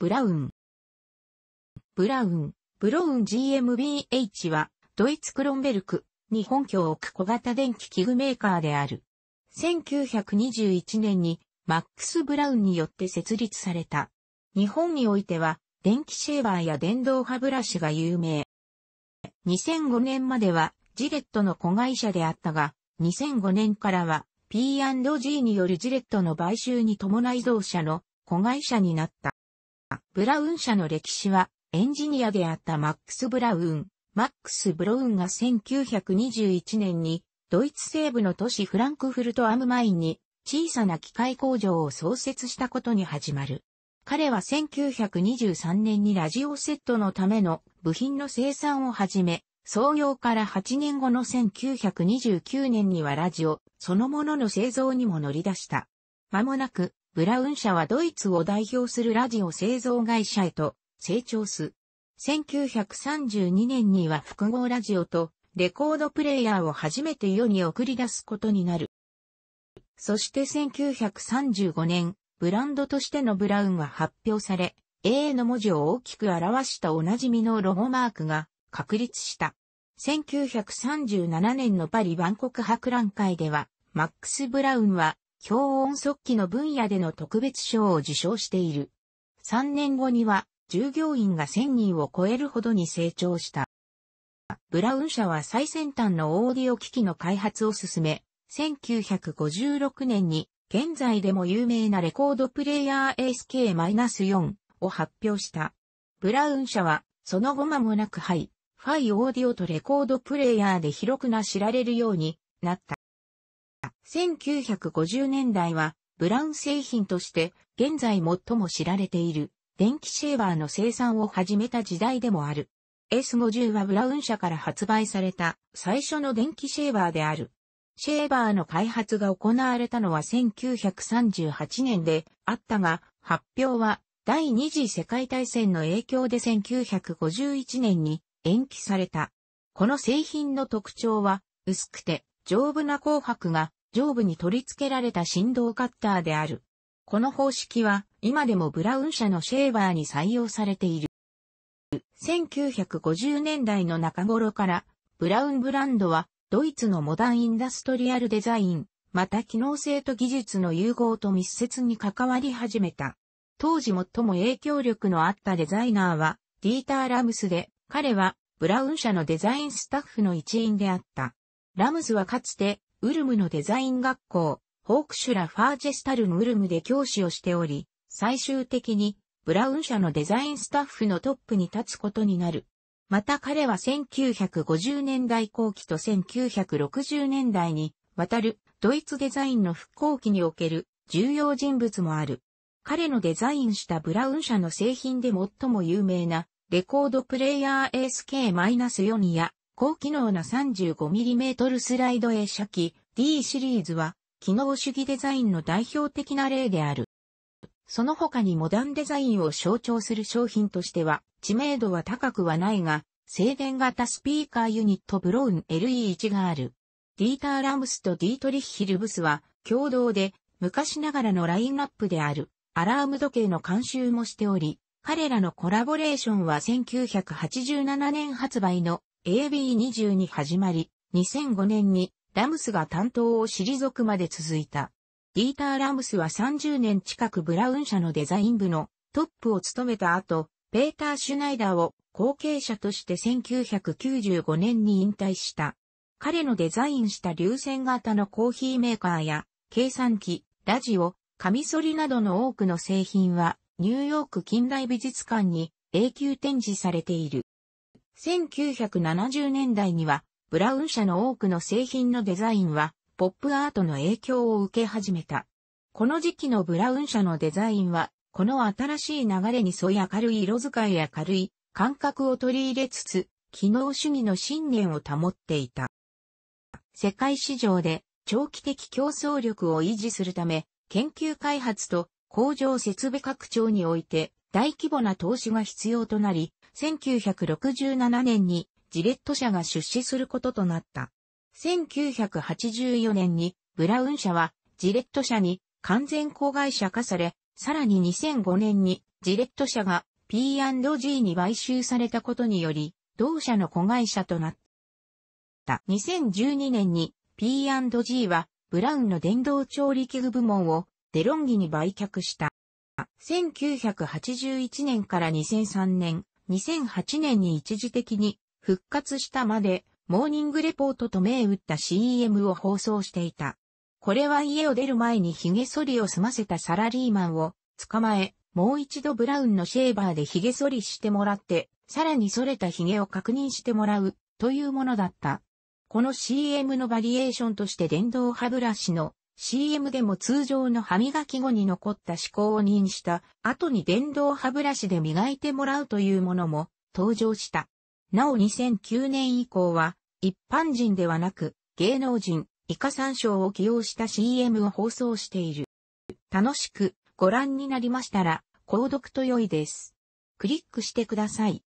ブラウン。ブラウン、ブロウン GmbH は、ドイツクロンベルク、日本を置く小型電気器具メーカーである。1921年に、マックス・ブラウンによって設立された。日本においては、電気シェーバーや電動歯ブラシが有名。2005年までは、ジレットの子会社であったが、2005年からは、P&G によるジレットの買収に伴い同社の子会社になった。ブラウン社の歴史は、エンジニアであったマックス・ブラウン、マックス・ブロウンが1921年に、ドイツ西部の都市フランクフルト・アムマインに、小さな機械工場を創設したことに始まる。彼は1923年にラジオセットのための部品の生産を始め、創業から8年後の1929年にはラジオそのものの製造にも乗り出した。間もなくブラウン社はドイツを代表するラジオ製造会社へと成長す。1932年には複合ラジオとレコードプレイヤーを初めて世に送り出すことになる。そして1935年、ブランドとしてのブラウンは発表され、A の文字を大きく表したおなじみのロゴマークが確立した。1937年のパリ万国博覧会では、マックス・ブラウンは強音速記の分野での特別賞を受賞している。3年後には、従業員が1000人を超えるほどに成長した。ブラウン社は最先端のオーディオ機器の開発を進め、1956年に現在でも有名なレコードプレイヤー ASK-4 を発表した。ブラウン社はその後間もなくハイ、ファイオーディオとレコードプレイヤーで広くな知られるようになった。1950年代はブラウン製品として現在最も知られている電気シェーバーの生産を始めた時代でもある。S50 はブラウン社から発売された最初の電気シェーバーである。シェーバーの開発が行われたのは1938年であったが、発表は第二次世界大戦の影響で1951年に延期された。この製品の特徴は薄くて丈夫な紅白が上部に取り付けられた振動カッターである。この方式は今でもブラウン社のシェーバーに採用されている。1950年代の中頃からブラウンブランドはドイツのモダンインダストリアルデザイン、また機能性と技術の融合と密接に関わり始めた。当時最も影響力のあったデザイナーはディーター・ラムスで、彼はブラウン社のデザインスタッフの一員であった。ラムズはかつてウルムのデザイン学校、ホークシュラ・ファージェスタルムウルムで教師をしており、最終的にブラウン社のデザインスタッフのトップに立つことになる。また彼は1950年代後期と1960年代に渡るドイツデザインの復興期における重要人物もある。彼のデザインしたブラウン社の製品で最も有名なレコードプレイヤー SK-4 や高機能な 35mm スライド映写機 D シリーズは、機能主義デザインの代表的な例である。その他にモダンデザインを象徴する商品としては、知名度は高くはないが、静電型スピーカーユニットブロウン LE1 がある。ディーター・ラムスとディートリッヒ・ルブスは、共同で、昔ながらのラインナップである、アラーム時計の監修もしており、彼らのコラボレーションは1987年発売の AB22 始まり、2005年にラムスが担当を退くまで続いた。ディーター・ラムスは30年近くブラウン社のデザイン部のトップを務めた後、ペーター・シュナイダーを後継者として1995年に引退した。彼のデザインした流線型のコーヒーメーカーや計算機、ラジオ、カミソリなどの多くの製品はニューヨーク近代美術館に永久展示されている。1970年代には、ブラウン社の多くの製品のデザインは、ポップアートの影響を受け始めた。この時期のブラウン社のデザインは、この新しい流れに沿い明るい色使いや軽い感覚を取り入れつつ、機能主義の信念を保っていた。世界市場で長期的競争力を維持するため、研究開発と工場設備拡張において大規模な投資が必要となり、1967年にジレット社が出資することとなった。1984年にブラウン社はジレット社に完全子会社化され、さらに2005年にジレット社が P&G に買収されたことにより、同社の子会社となった。2012年に P&G はブラウンの電動調理器具部門をデロンギに売却した。1981年から2003年、2008年に一時的に復活したまで、モーニングレポートと銘打った CM を放送していた。これは家を出る前に髭剃りを済ませたサラリーマンを捕まえ、もう一度ブラウンのシェーバーで髭剃りしてもらって、さらに剃れた髭を確認してもらうというものだった。この CM のバリエーションとして電動歯ブラシの CM でも通常の歯磨き後に残った歯垢を認した後に電動歯ブラシで磨いてもらうというものも登場した。なお2009年以降は一般人ではなく芸能人以下参照を起用した CM を放送している。楽しくご覧になりましたら購読と良いです。クリックしてください。